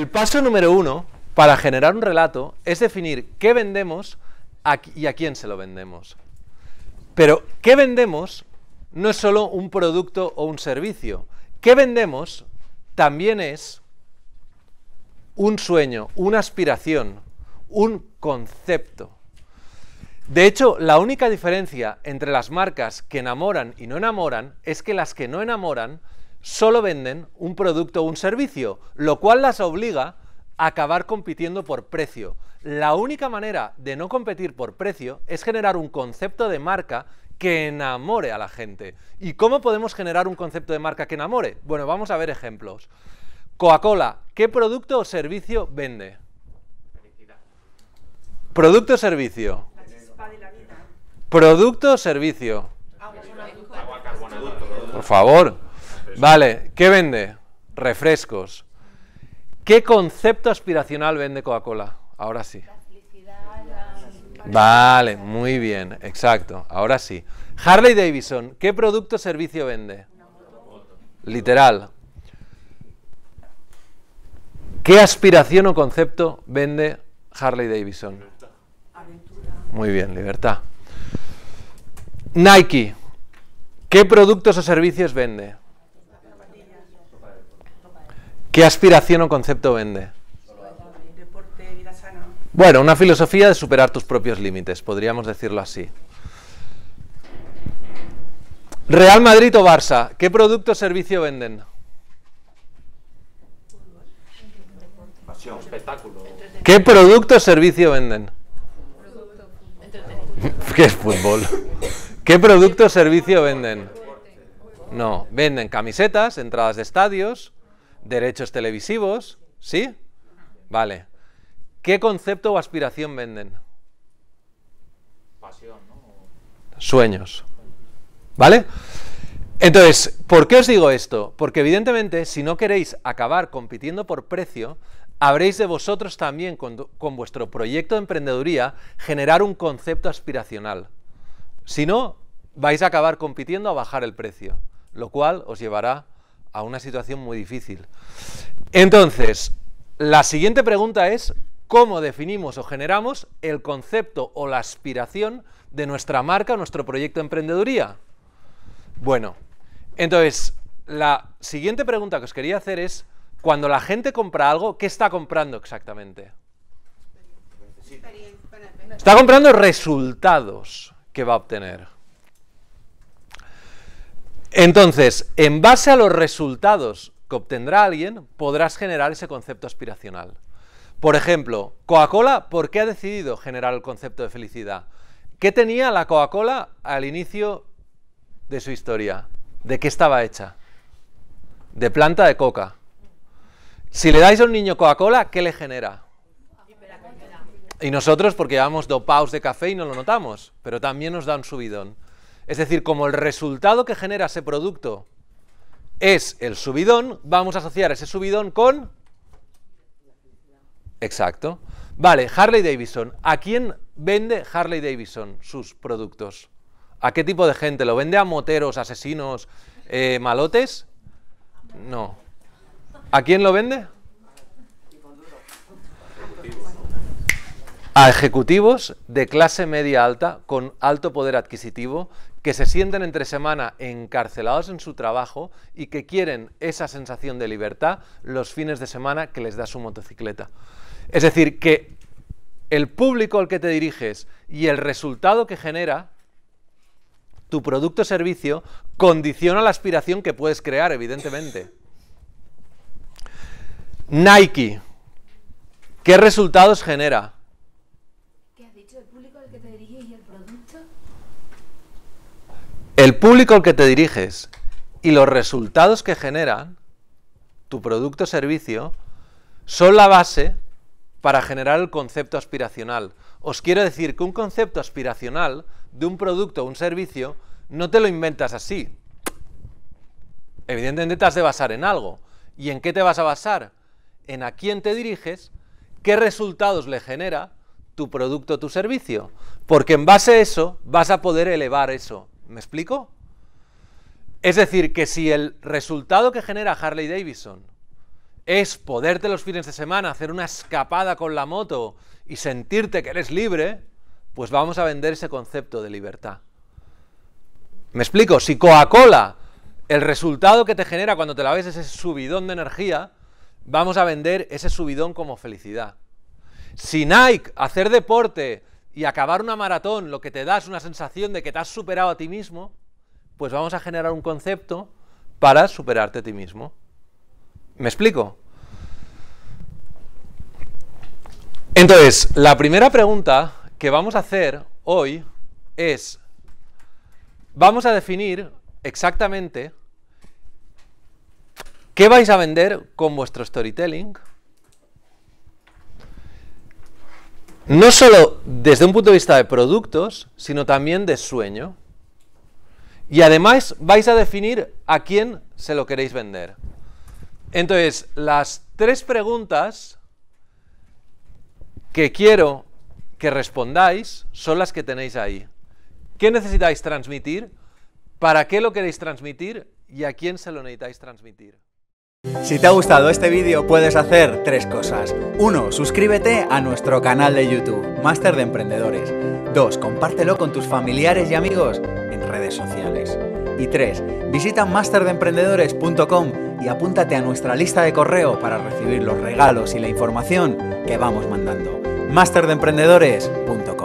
el paso número uno para generar un relato es definir qué vendemos y a quién se lo vendemos. Pero qué vendemos no es solo un producto o un servicio. ¿Qué vendemos también es un sueño, una aspiración, un concepto? De hecho, la única diferencia entre las marcas que enamoran y no enamoran es que las que no enamoran solo venden un producto o un servicio, lo cual las obliga a acabar compitiendo por precio. La única manera de no competir por precio es generar un concepto de marca que enamore a la gente. ¿Y cómo podemos generar un concepto de marca que enamore? Bueno, vamos a ver ejemplos. Coca-Cola, ¿qué producto o servicio vende? Producto o servicio. Producto o servicio. Por favor. Vale, ¿qué vende? Refrescos. ¿Qué concepto aspiracional vende Coca-Cola? Ahora sí. Vale, muy bien, exacto, ahora sí. Harley Davidson, ¿qué producto o servicio vende? Literal. ¿Qué aspiración o concepto vende Harley Davidson? Muy bien, libertad. Nike, ¿qué productos o servicios vende? ¿Qué aspiración o concepto vende? Bueno, una filosofía de superar tus propios límites, podríamos decirlo así. Real Madrid o Barça, ¿qué producto o servicio venden? ¿Qué producto o servicio venden? ¿Qué es fútbol? ¿Qué producto o servicio venden? No, venden camisetas, entradas de estadios, Derechos televisivos, ¿sí? Vale. ¿Qué concepto o aspiración venden? Pasión, ¿no? Sueños. ¿Vale? Entonces, ¿por qué os digo esto? Porque evidentemente, si no queréis acabar compitiendo por precio, habréis de vosotros también, con, con, vuestro proyecto de emprendeduría, generar un concepto aspiracional. Si no, vais a acabar compitiendo a bajar el precio, lo cual os llevará a una situación muy difícil. Entonces, la siguiente pregunta es, ¿cómo definimos o generamos el concepto o la aspiración de nuestra marca o nuestro proyecto de emprendeduría? Bueno, entonces, la siguiente pregunta que os quería hacer es, cuando la gente compra algo, ¿qué está comprando exactamente? Está comprando resultados que va a obtener. Entonces, en base a los resultados que obtendrá alguien, podrás generar ese concepto aspiracional. Por ejemplo, Coca-Cola, ¿por qué ha decidido generar el concepto de felicidad? ¿Qué tenía la Coca-Cola al inicio de su historia? ¿De qué estaba hecha? De planta de coca. Si le dais a un niño Coca-Cola, ¿qué le genera? Y nosotros, porque llevamos paus de café y no lo notamos, pero también nos da un subidón. Es decir, como el resultado que genera ese producto es el subidón, vamos a asociar ese subidón con... Exacto. Vale, Harley Davidson. ¿A quién vende Harley Davidson sus productos? ¿A qué tipo de gente? ¿Lo vende a moteros, asesinos, eh, malotes? No. ¿A quién lo vende? a ejecutivos de clase media alta con alto poder adquisitivo que se sienten entre semana encarcelados en su trabajo y que quieren esa sensación de libertad los fines de semana que les da su motocicleta. Es decir, que el público al que te diriges y el resultado que genera tu producto o servicio condiciona la aspiración que puedes crear, evidentemente. Nike, ¿qué resultados genera? ¿Qué has dicho? público al que te y el producto? el público al que te diriges y los resultados que generan tu producto o servicio son la base para generar el concepto aspiracional. Os quiero decir que un concepto aspiracional de un producto o un servicio no te lo inventas así. Evidentemente te has de basar en algo. ¿Y en qué te vas a basar? En a quién te diriges, qué resultados le genera tu producto o tu servicio. Porque en base a eso vas a poder elevar eso. ¿Me explico? Es decir, que si el resultado que genera Harley Davidson es poderte los fines de semana hacer una escapada con la moto y sentirte que eres libre, pues vamos a vender ese concepto de libertad. Me explico, si Coca-Cola, el resultado que te genera cuando te la ves ese subidón de energía, vamos a vender ese subidón como felicidad. Si Nike, hacer deporte, y acabar una maratón lo que te da es una sensación de que te has superado a ti mismo, pues vamos a generar un concepto para superarte a ti mismo. ¿Me explico? Entonces, la primera pregunta que vamos a hacer hoy es, vamos a definir exactamente qué vais a vender con vuestro storytelling No solo desde un punto de vista de productos, sino también de sueño. Y además vais a definir a quién se lo queréis vender. Entonces, las tres preguntas que quiero que respondáis son las que tenéis ahí. ¿Qué necesitáis transmitir? ¿Para qué lo queréis transmitir? ¿Y a quién se lo necesitáis transmitir? Si te ha gustado este vídeo puedes hacer tres cosas. uno Suscríbete a nuestro canal de YouTube, master de Emprendedores. 2. Compártelo con tus familiares y amigos en redes sociales. Y 3. Visita masterdeemprendedores.com y apúntate a nuestra lista de correo para recibir los regalos y la información que vamos mandando. masterdeemprendedores.com